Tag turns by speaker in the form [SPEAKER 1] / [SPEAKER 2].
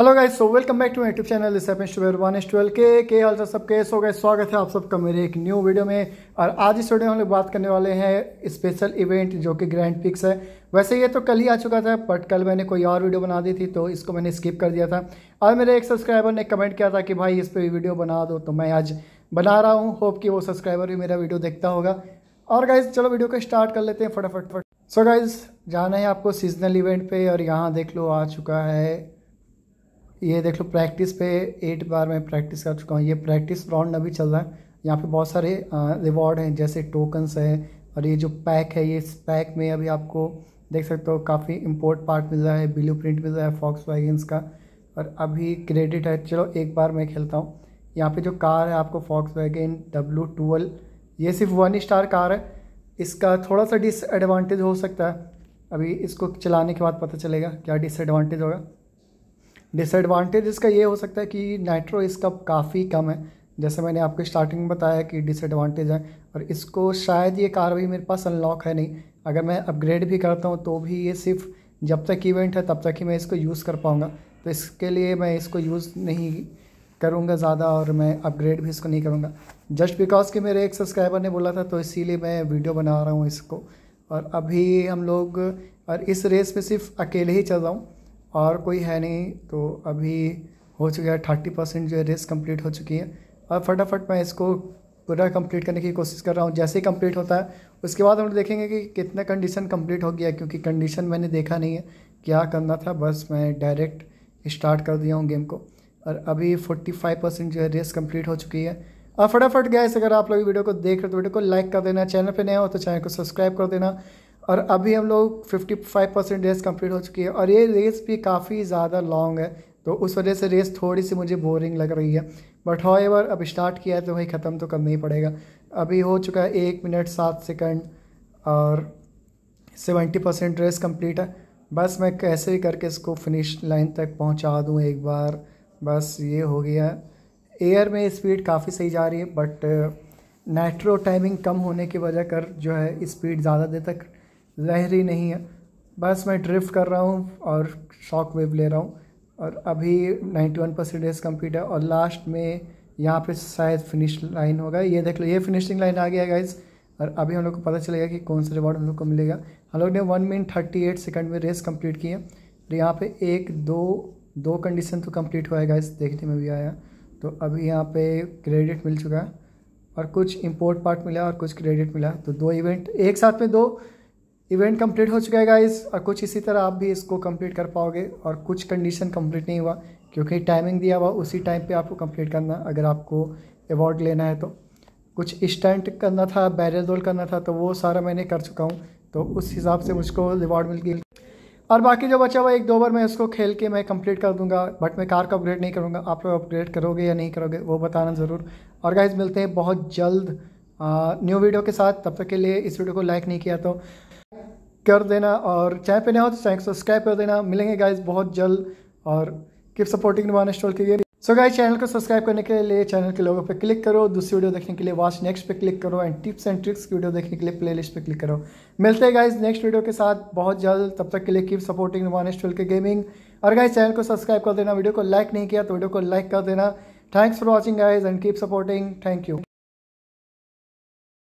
[SPEAKER 1] hello guys so welcome back to YouTube channel twelve के के हाल सब सबके सो गाइस स्वागत है आप सबका मेरे एक न्यू वीडियो में और आज इस वीडियो में हम लोग बात करने वाले हैं स्पेशल इवेंट जो कि ग्रैंड पिक्स है वैसे ये तो कल ही आ चुका था बट कल मैंने कोई और वीडियो बना दी थी तो इसको मैंने स्किप कर दिया था और मेरे एक सब्सक्राइबर ने कमेंट किया था कि भाई इस पर वीडियो बना दो तो मैं आज बना रहा हूँ होप कि वो सब्सक्राइबर भी मेरा वीडियो देखता होगा और गाइज चलो वीडियो को स्टार्ट कर लेते हैं फटाफट फट सो गाइज जाना है आपको सीजनल इवेंट पे और यहाँ देख लो आ चुका है ये देख लो प्रैक्टिस पे एट बार मैं प्रैक्टिस कर चुका हूँ ये प्रैक्टिस राउंड अभी चल रहा है यहाँ पे बहुत सारे रिवॉर्ड हैं जैसे टोकन्स है और ये जो पैक है ये इस पैक में अभी आपको देख सकते हो काफ़ी इम्पोर्ट पार्ट मिल रहा है ब्लू प्रिंट मिल रहा है फॉक्स वैगन्स का और अभी क्रेडिट है चलो एक बार मैं खेलता हूँ यहाँ पे जो कार है आपको फॉक्स वैगन डब्लू टूअल ये सिर्फ वन स्टार कार है इसका थोड़ा सा डिसएडवांटेज हो सकता है अभी इसको चलाने के बाद पता चलेगा क्या डिसएडवांटेज होगा डिसएडवांटेज इसका ये हो सकता है कि नाइट्रो इसका काफ़ी कम है जैसे मैंने आपको स्टार्टिंग में बताया कि डिसएडवांटेज है और इसको शायद ये भी मेरे पास अनलॉक है नहीं अगर मैं अपग्रेड भी करता हूँ तो भी ये सिर्फ जब तक इवेंट है तब तक ही मैं इसको यूज़ कर पाऊँगा तो इसके लिए मैं इसको यूज़ नहीं करूँगा ज़्यादा और मैं अपग्रेड भी इसको नहीं करूँगा जस्ट बिकॉज कि मेरे एक सब्सक्राइबर ने बोला था तो इसीलिए मैं वीडियो बना रहा हूँ इसको और अभी हम लोग और इस रेस में सिर्फ अकेले ही चल रहा हूँ और कोई है नहीं तो अभी हो चुका है थर्टी परसेंट जो है रेस कंप्लीट हो चुकी है और फटाफट मैं इसको पूरा कंप्लीट करने की कोशिश कर रहा हूँ जैसे ही कंप्लीट होता है उसके बाद हम देखेंगे कि कितना कंडीशन कंप्लीट हो गया क्योंकि कंडीशन मैंने देखा नहीं है क्या करना था बस मैं डायरेक्ट स्टार्ट कर दिया हूँ गेम को और अभी फोर्टी फाइव परसेंट जो है रेस कंप्लीट हो चुकी है और फटाफट गैस अगर आप लोग वीडियो को देख रहे हो तो वीडियो को लाइक कर देना चैनल पर नया हो तो चैनल को सब्सक्राइब कर देना और अभी हम लोग 55 परसेंट रेस कंप्लीट हो चुकी है और ये रेस भी काफ़ी ज़्यादा लॉन्ग है तो उस वजह से रेस थोड़ी सी मुझे बोरिंग लग रही है बट हाउ एवर अब स्टार्ट किया है तो वही ख़त्म तो करना ही पड़ेगा अभी हो चुका है एक मिनट सात सेकंड और सेवेंटी परसेंट रेस कम्प्लीट है बस मैं कैसे भी करके इसको फिनिश लाइन तक पहुंचा दूं एक बार बस ये हो गया एयर में स्पीड काफ़ी सही जा रही है बट नेट्रो टाइमिंग कम होने की वजह कर जो है स्पीड ज़्यादा देर तक लहर ही नहीं है बस मैं ड्रिफ्ट कर रहा हूँ और शॉक वेव ले रहा हूँ और अभी 91 डेज कम्प्लीट है और लास्ट में यहाँ पे शायद फिनिश लाइन होगा ये देख लो ये फिनिशिंग लाइन आ गया गाइज और अभी हम लोग को पता चलेगा कि कौन सा रिवॉर्ड हम लोग को मिलेगा हम लोग ने one minute thirty eight second में रेस कम्प्लीट की है और यहाँ पे एक दो दो कंडीशन तो कम्प्लीट हुआ है गाइज देखने में भी आया तो अभी यहाँ पे क्रेडिट मिल चुका है और कुछ इम्पोर्ट पार्ट मिला और कुछ क्रेडिट मिला तो दो इवेंट एक साथ में दो इवेंट कंप्लीट हो चुका है गाइस और कुछ इसी तरह आप भी इसको कंप्लीट कर पाओगे और कुछ कंडीशन कंप्लीट नहीं हुआ क्योंकि टाइमिंग दिया हुआ उसी टाइम पे आपको कंप्लीट करना अगर आपको अवार्ड लेना है तो कुछ स्टंट करना था बैरल रोल करना था तो वो सारा मैंने कर चुका हूँ तो उस हिसाब से मुझको रिवॉर्ड मिल गई और बाकी जो बचा हुआ एक दो बार मैं उसको खेल के मैं कंप्लीट कर दूंगा बट मैं कार का अपग्रेड नहीं करूँगा आप लोग अपग्रेड करोगे या नहीं करोगे वो बताना ज़रूर और गाइज मिलते हैं बहुत जल्द न्यू वीडियो के साथ तब तक के लिए इस वीडियो को लाइक नहीं किया तो कर देना और चाय पे नहीं हो तो चैनल को सब्सक्राइब कर देना मिलेंगे गाइज बहुत जल्द और कीप सपोर्टिंग नुमान स्टॉल के लिए सो गाइज चैनल को सब्सक्राइब करने के लिए चैनल के लोगों पे क्लिक करो दूसरी वीडियो देखने के लिए वॉच नेक्स्ट पे क्लिक करो एंड टिप्स एंड ट्रिक्स की वीडियो देखने के लिए प्ले पे क्लिक करो मिलते हैं गाइज नेक्स्ट वीडियो के साथ बहुत जल्द तब तक के लिए किप सपोर्टिंग नुमान स्टॉल के गेमिंग और गाइज चैनल को सब्सक्राइब कर देना वीडियो को लाइक नहीं किया तो वीडियो को लाइक कर देना thanks for watching guys and keep supporting thank you